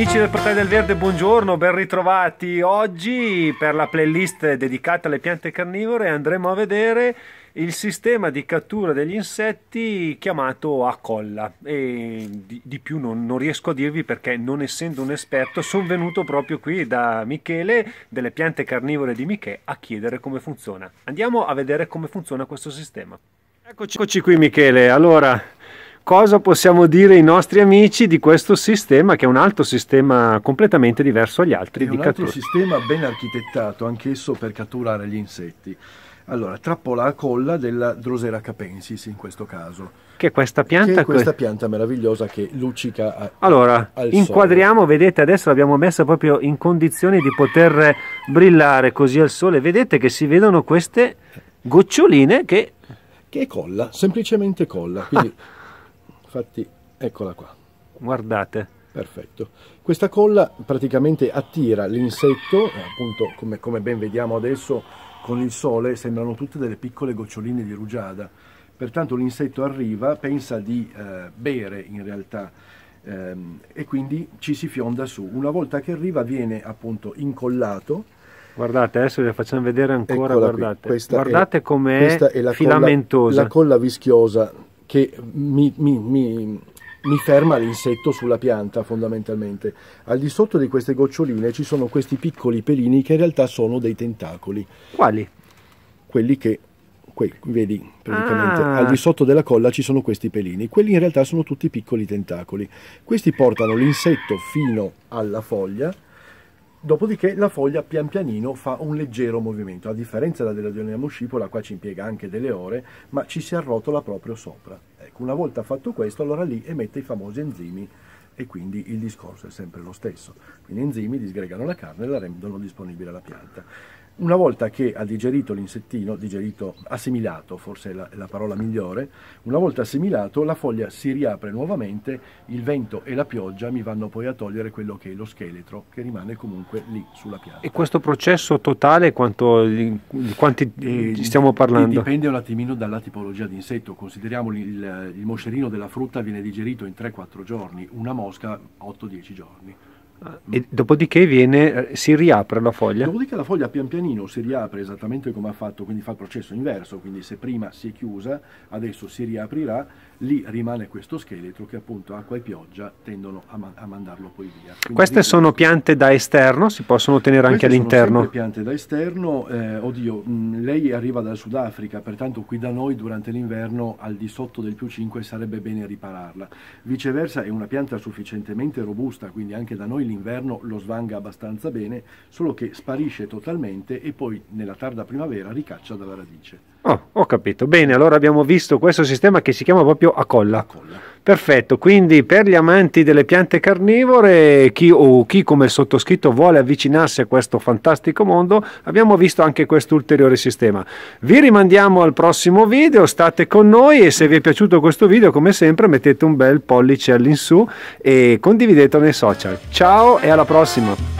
Amici del Portale del Verde, buongiorno, ben ritrovati. Oggi per la playlist dedicata alle piante carnivore andremo a vedere il sistema di cattura degli insetti chiamato a colla e di, di più non, non, riesco a dirvi perché non essendo un esperto sono venuto proprio qui da Michele delle piante carnivore di Michè a chiedere come funziona. Andiamo a vedere come funziona questo sistema. Eccoci, Eccoci qui Michele, allora cosa possiamo dire ai nostri amici di questo sistema che è un altro sistema completamente diverso agli altri. È un cattura. altro sistema ben architettato anch'esso per catturare gli insetti. Allora, trappola a colla della Drosera capensis in questo caso. Che è questa pianta? Che è questa pianta meravigliosa che luccica. A, allora, inquadriamo, sole. vedete adesso l'abbiamo messa proprio in condizioni di poter brillare così al sole. Vedete che si vedono queste goccioline che... Che è colla, semplicemente colla. Quindi ah, infatti eccola qua. Guardate. Perfetto. Questa colla praticamente attira l'insetto, eh, appunto come, come ben vediamo adesso con il sole sembrano tutte delle piccole goccioline di rugiada, pertanto l'insetto arriva, pensa di eh, bere in realtà ehm, e quindi ci si fionda su. Una volta che arriva viene appunto incollato Guardate, adesso vi facciamo vedere ancora, Eccola guardate, guardate com'è filamentosa. la colla vischiosa che mi, mi, mi, mi ferma l'insetto sulla pianta fondamentalmente. Al di sotto di queste goccioline ci sono questi piccoli pelini che in realtà sono dei tentacoli. Quali? Quelli che que, vedi praticamente ah. al di sotto della colla ci sono questi pelini. Quelli in realtà sono tutti piccoli tentacoli. Questi portano l'insetto fino alla foglia Dopodiché la foglia pian pianino fa un leggero movimento, a differenza della Dionea muscipola, qua ci impiega anche delle ore, ma ci si arrotola proprio sopra. Ecco, una volta fatto questo, allora lì emette i famosi enzimi e quindi il discorso è sempre lo stesso. Quindi enzimi disgregano la carne e la rendono disponibile alla pianta. Una volta che ha digerito l'insettino, digerito, assimilato forse è la, è la, parola migliore, una volta assimilato la foglia si riapre nuovamente, il vento e la pioggia mi vanno poi a togliere quello che è lo scheletro che rimane comunque lì sulla pianta. E questo processo totale quanto, di quanti e, eh, stiamo parlando? Dipende un attimino dalla tipologia di insetto, consideriamo il, il moscerino della frutta viene digerito in 3-4 giorni, una mosca 8-10 giorni. E dopodiché viene, eh, si riapre la foglia? Dopodiché la foglia pian pianino si riapre esattamente come ha fatto, quindi fa il processo inverso, quindi se prima si è chiusa, adesso si riaprirà, lì rimane questo scheletro che appunto acqua e pioggia tendono a, ma a mandarlo poi via. Quindi Queste sono piante da esterno, si possono tenere anche all'interno? Sono piante da esterno, eh, oddio, mh, mm, lei arriva dal Sudafrica, pertanto qui da noi durante l'inverno al di sotto del più 5 sarebbe bene ripararla. Viceversa è una pianta sufficientemente robusta, quindi anche da noi nell'inverno lo svanga abbastanza bene, solo che sparisce totalmente e poi nella tarda primavera ricaccia dalla radice. Oh, ho capito. Bene, allora abbiamo visto questo sistema che si chiama proprio a colla. A colla. Perfetto, quindi per gli amanti delle piante carnivore chi, o chi come sottoscritto vuole avvicinarsi a questo fantastico mondo, abbiamo visto anche questo ulteriore sistema. Vi rimandiamo al prossimo video, state con noi e se vi è piaciuto questo video come sempre mettete un bel pollice all'insù e condividetelo nei social. Ciao e alla prossima!